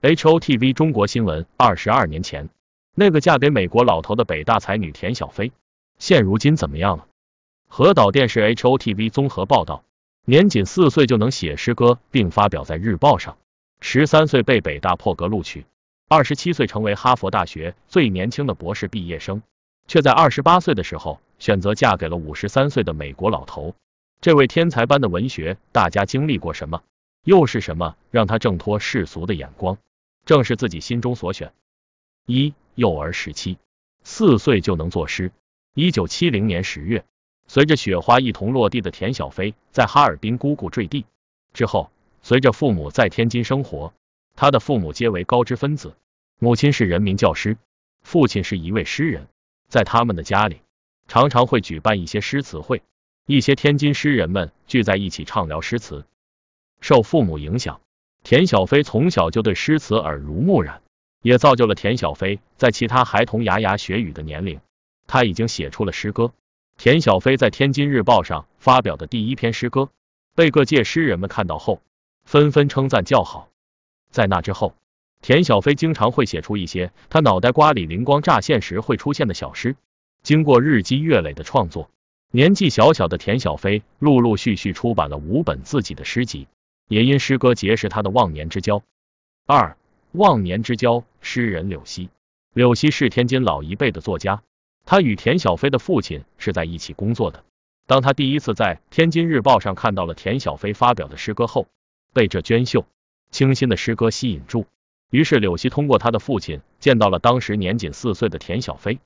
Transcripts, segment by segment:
H O T V 中国新闻，二十二年前，那个嫁给美国老头的北大才女田小飞，现如今怎么样了？河岛电视 H O T V 综合报道，年仅四岁就能写诗歌并发表在日报上，十三岁被北大破格录取，二十七岁成为哈佛大学最年轻的博士毕业生，却在二十八岁的时候选择嫁给了五十三岁的美国老头。这位天才般的文学大家经历过什么？又是什么让他挣脱世俗的眼光？正是自己心中所选。一幼儿时期，四岁就能作诗。一九七零年十月，随着雪花一同落地的田小飞，在哈尔滨姑姑坠地之后，随着父母在天津生活，他的父母皆为高知分子，母亲是人民教师，父亲是一位诗人。在他们的家里，常常会举办一些诗词会，一些天津诗人们聚在一起畅聊诗词。受父母影响。田小飞从小就对诗词耳濡目染，也造就了田小飞在其他孩童牙牙学语的年龄，他已经写出了诗歌。田小飞在《天津日报》上发表的第一篇诗歌，被各界诗人们看到后，纷纷称赞叫好。在那之后，田小飞经常会写出一些他脑袋瓜里灵光乍现时会出现的小诗。经过日积月累的创作，年纪小小的田小飞陆陆续续出版了五本自己的诗集。也因诗歌结识他的忘年之交。二忘年之交诗人柳溪，柳溪是天津老一辈的作家，他与田小飞的父亲是在一起工作的。当他第一次在《天津日报》上看到了田小飞发表的诗歌后，被这娟秀清新的诗歌吸引住。于是柳溪通过他的父亲见到了当时年仅四岁的田小飞。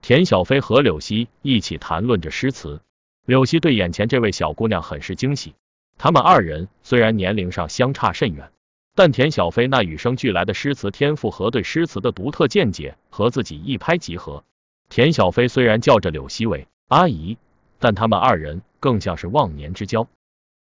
田小飞和柳溪一起谈论着诗词，柳溪对眼前这位小姑娘很是惊喜。他们二人虽然年龄上相差甚远，但田小飞那与生俱来的诗词天赋和对诗词的独特见解，和自己一拍即合。田小飞虽然叫着柳希伟阿姨，但他们二人更像是忘年之交。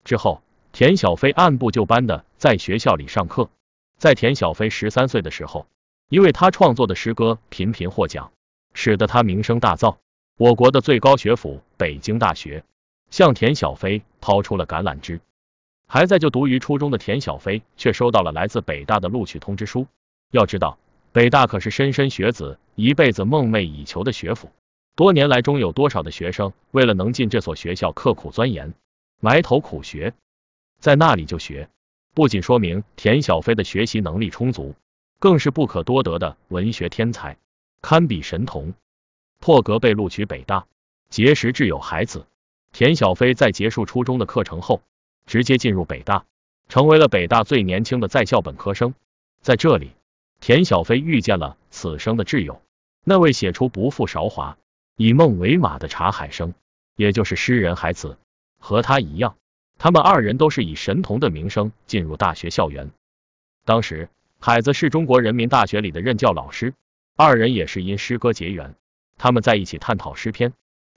之后，田小飞按部就班的在学校里上课。在田小飞十三岁的时候，因为他创作的诗歌频频获奖，使得他名声大噪。我国的最高学府北京大学。向田小飞抛出了橄榄枝，还在就读于初中的田小飞却收到了来自北大的录取通知书。要知道，北大可是莘莘学子一辈子梦寐以求的学府，多年来，中有多少的学生为了能进这所学校刻苦钻研，埋头苦学，在那里就学，不仅说明田小飞的学习能力充足，更是不可多得的文学天才，堪比神童，破格被录取北大，结识挚友海子。田小飞在结束初中的课程后，直接进入北大，成为了北大最年轻的在校本科生。在这里，田小飞遇见了此生的挚友，那位写出“不负韶华，以梦为马”的查海生，也就是诗人海子。和他一样，他们二人都是以神童的名声进入大学校园。当时，海子是中国人民大学里的任教老师，二人也是因诗歌结缘。他们在一起探讨诗篇。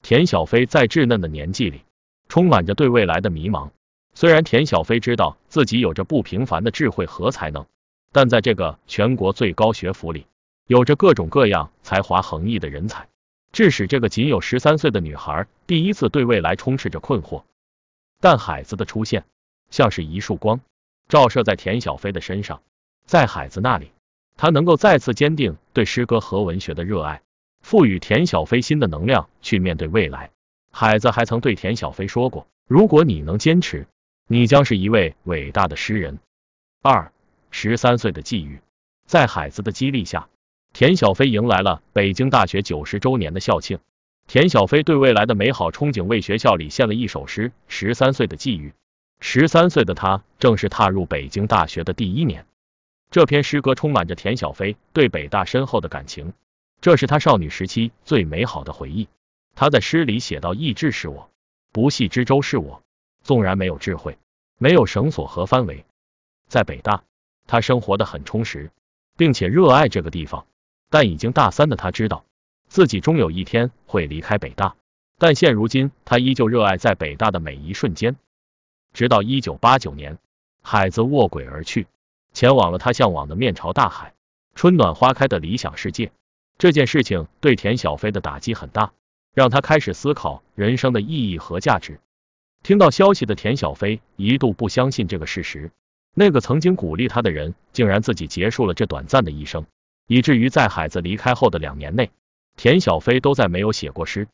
田小飞在稚嫩的年纪里，充满着对未来的迷茫。虽然田小飞知道自己有着不平凡的智慧和才能，但在这个全国最高学府里，有着各种各样才华横溢的人才，致使这个仅有十三岁的女孩第一次对未来充斥着困惑。但海子的出现，像是一束光，照射在田小飞的身上。在海子那里，他能够再次坚定对诗歌和文学的热爱。赋予田小飞新的能量去面对未来。海子还曾对田小飞说过：“如果你能坚持，你将是一位伟大的诗人。”二十三岁的际遇，在海子的激励下，田小飞迎来了北京大学九十周年的校庆。田小飞对未来的美好憧憬为学校里献了一首诗《十三岁的际遇》。十三岁的他正是踏入北京大学的第一年，这篇诗歌充满着田小飞对北大深厚的感情。这是他少女时期最美好的回忆。他在诗里写到：“意志是我，不系之舟是我，纵然没有智慧，没有绳索和帆围。”在北大，他生活的很充实，并且热爱这个地方。但已经大三的他知道自己终有一天会离开北大，但现如今他依旧热爱在北大的每一瞬间。直到一九八九年，海子卧轨而去，前往了他向往的面朝大海，春暖花开的理想世界。这件事情对田小飞的打击很大，让他开始思考人生的意义和价值。听到消息的田小飞一度不相信这个事实，那个曾经鼓励他的人竟然自己结束了这短暂的一生，以至于在海子离开后的两年内，田小飞都再没有写过诗。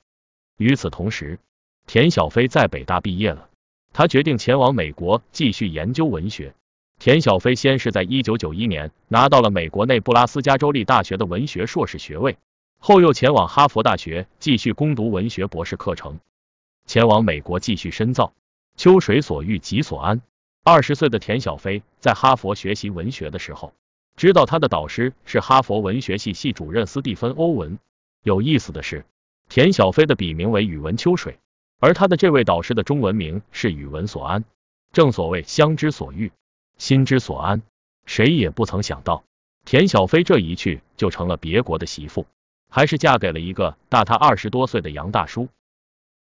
与此同时，田小飞在北大毕业了，他决定前往美国继续研究文学。田小飞先是在一九九一年拿到了美国内布拉斯加州立大学的文学硕士学位，后又前往哈佛大学继续攻读文学博士课程，前往美国继续深造。秋水所遇即所安。二十岁的田小飞在哈佛学习文学的时候，知道他的导师是哈佛文学系系主任斯蒂芬·欧文。有意思的是，田小飞的笔名为宇文秋水，而他的这位导师的中文名是宇文所安。正所谓相知所遇。心之所安，谁也不曾想到，田小飞这一去就成了别国的媳妇，还是嫁给了一个大他二十多岁的杨大叔。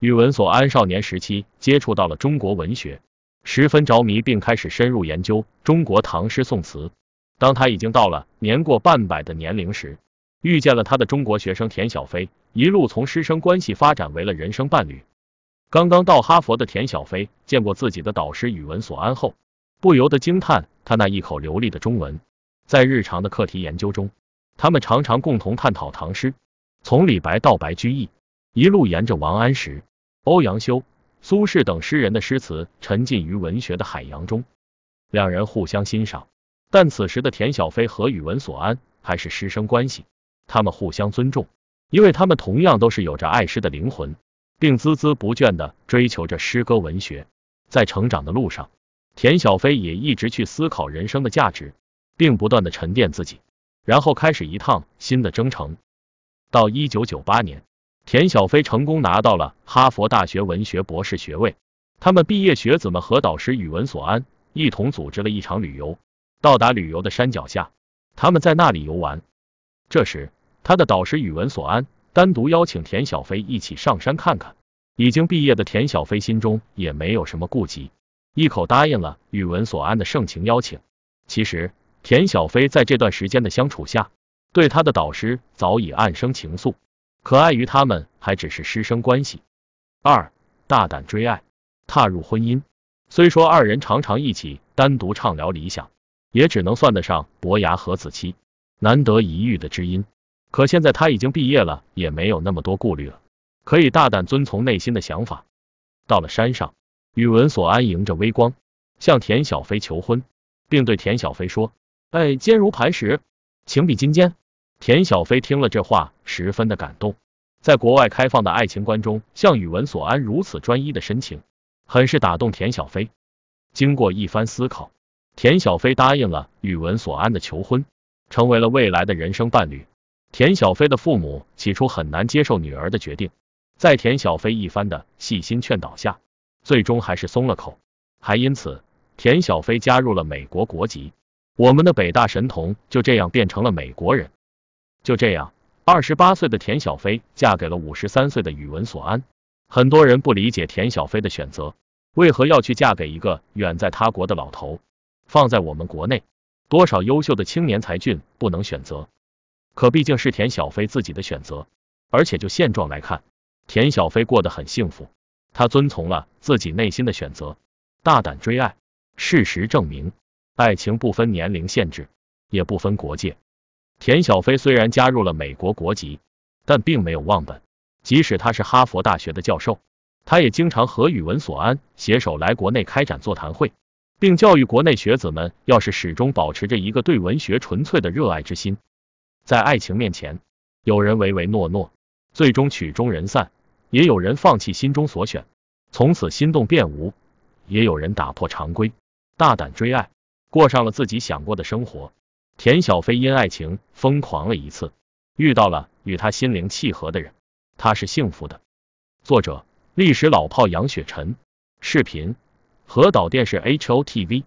宇文所安少年时期接触到了中国文学，十分着迷，并开始深入研究中国唐诗宋词。当他已经到了年过半百的年龄时，遇见了他的中国学生田小飞，一路从师生关系发展为了人生伴侣。刚刚到哈佛的田小飞见过自己的导师宇文所安后。不由得惊叹他那一口流利的中文。在日常的课题研究中，他们常常共同探讨唐诗，从李白到白居易，一路沿着王安石、欧阳修、苏轼等诗人的诗词，沉浸于文学的海洋中。两人互相欣赏，但此时的田小飞和宇文所安还是师生关系，他们互相尊重，因为他们同样都是有着爱诗的灵魂，并孜孜不倦的追求着诗歌文学，在成长的路上。田小飞也一直去思考人生的价值，并不断的沉淀自己，然后开始一趟新的征程。到一九九八年，田小飞成功拿到了哈佛大学文学博士学位。他们毕业学子们和导师宇文所安一同组织了一场旅游，到达旅游的山脚下，他们在那里游玩。这时，他的导师宇文所安单独邀请田小飞一起上山看看。已经毕业的田小飞心中也没有什么顾忌。一口答应了宇文所安的盛情邀请。其实，田小飞在这段时间的相处下，对他的导师早已暗生情愫。可碍于他们还只是师生关系。二大胆追爱，踏入婚姻。虽说二人常常一起单独畅聊理想，也只能算得上伯牙和子期难得一遇的知音。可现在他已经毕业了，也没有那么多顾虑了，可以大胆遵从内心的想法。到了山上。宇文所安迎着微光向田小飞求婚，并对田小飞说：“爱坚如磐石，情比金坚。”田小飞听了这话，十分的感动。在国外开放的爱情观中，像宇文所安如此专一的深情，很是打动田小飞。经过一番思考，田小飞答应了宇文所安的求婚，成为了未来的人生伴侣。田小飞的父母起初很难接受女儿的决定，在田小飞一番的细心劝导下。最终还是松了口，还因此，田小飞加入了美国国籍。我们的北大神童就这样变成了美国人。就这样，二十八岁的田小飞嫁给了五十三岁的宇文所安。很多人不理解田小飞的选择，为何要去嫁给一个远在他国的老头？放在我们国内，多少优秀的青年才俊不能选择？可毕竟是田小飞自己的选择，而且就现状来看，田小飞过得很幸福。他遵从了自己内心的选择，大胆追爱。事实证明，爱情不分年龄限制，也不分国界。田小飞虽然加入了美国国籍，但并没有忘本。即使他是哈佛大学的教授，他也经常和宇文所安携手来国内开展座谈会，并教育国内学子们，要是始终保持着一个对文学纯粹的热爱之心。在爱情面前，有人唯唯诺诺，最终曲终人散。也有人放弃心中所选，从此心动便无；也有人打破常规，大胆追爱，过上了自己想过的生活。田小飞因爱情疯狂了一次，遇到了与他心灵契合的人，他是幸福的。作者：历史老炮杨雪晨。视频：核岛电视 HOTV。